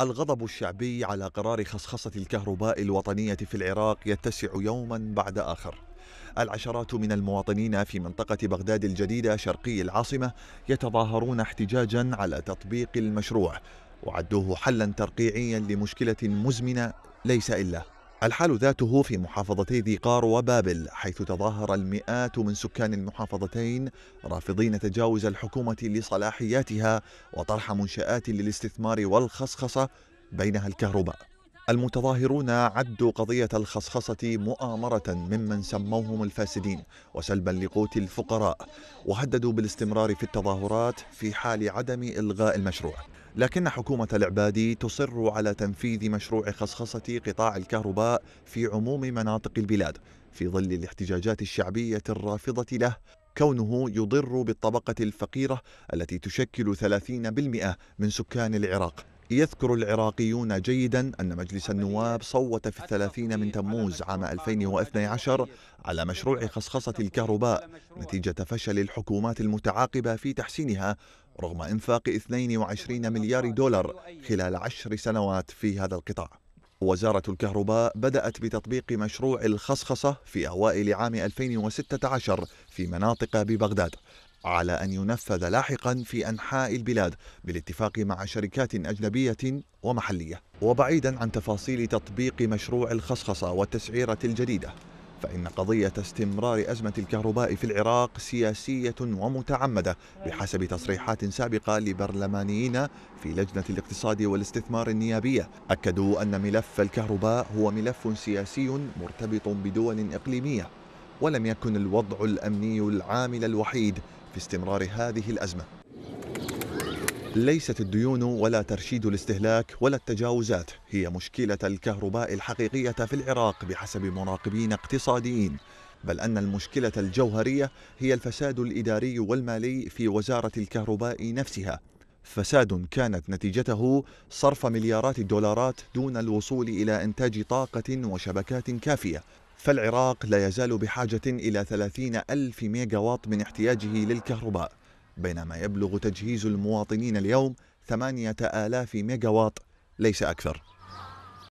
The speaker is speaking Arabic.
الغضب الشعبي على قرار خصخصة الكهرباء الوطنية في العراق يتسع يوما بعد آخر العشرات من المواطنين في منطقة بغداد الجديدة شرقي العاصمة يتظاهرون احتجاجا على تطبيق المشروع وعدوه حلا ترقيعيا لمشكلة مزمنة ليس إلا الحال ذاته في محافظتي ذي قار وبابل حيث تظاهر المئات من سكان المحافظتين رافضين تجاوز الحكومة لصلاحياتها وطرح منشآت للاستثمار والخصخصة بينها الكهرباء المتظاهرون عدوا قضية الخصخصة مؤامرة ممن سموهم الفاسدين وسلبا لقوت الفقراء وهددوا بالاستمرار في التظاهرات في حال عدم إلغاء المشروع لكن حكومة العبادي تصر على تنفيذ مشروع خصخصة قطاع الكهرباء في عموم مناطق البلاد في ظل الاحتجاجات الشعبية الرافضة له كونه يضر بالطبقة الفقيرة التي تشكل 30% من سكان العراق يذكر العراقيون جيدا أن مجلس النواب صوت في الثلاثين من تموز عام 2012 على مشروع خصخصة الكهرباء نتيجة فشل الحكومات المتعاقبة في تحسينها رغم إنفاق 22 مليار دولار خلال عشر سنوات في هذا القطاع وزارة الكهرباء بدأت بتطبيق مشروع الخصخصة في أوائل عام 2016 في مناطق ببغداد على أن ينفذ لاحقا في أنحاء البلاد بالاتفاق مع شركات أجنبية ومحلية وبعيدا عن تفاصيل تطبيق مشروع الخصخصة والتسعيرة الجديدة فإن قضية استمرار أزمة الكهرباء في العراق سياسية ومتعمدة بحسب تصريحات سابقة لبرلمانيين في لجنة الاقتصاد والاستثمار النيابية أكدوا أن ملف الكهرباء هو ملف سياسي مرتبط بدول إقليمية ولم يكن الوضع الأمني العامل الوحيد في استمرار هذه الأزمة ليست الديون ولا ترشيد الاستهلاك ولا التجاوزات هي مشكلة الكهرباء الحقيقية في العراق بحسب مراقبين اقتصاديين بل أن المشكلة الجوهرية هي الفساد الإداري والمالي في وزارة الكهرباء نفسها فساد كانت نتيجته صرف مليارات الدولارات دون الوصول إلى إنتاج طاقة وشبكات كافية فالعراق لا يزال بحاجة إلى 30 ألف ميجاوات من احتياجه للكهرباء بينما يبلغ تجهيز المواطنين اليوم 8000 ميجاوات ليس أكثر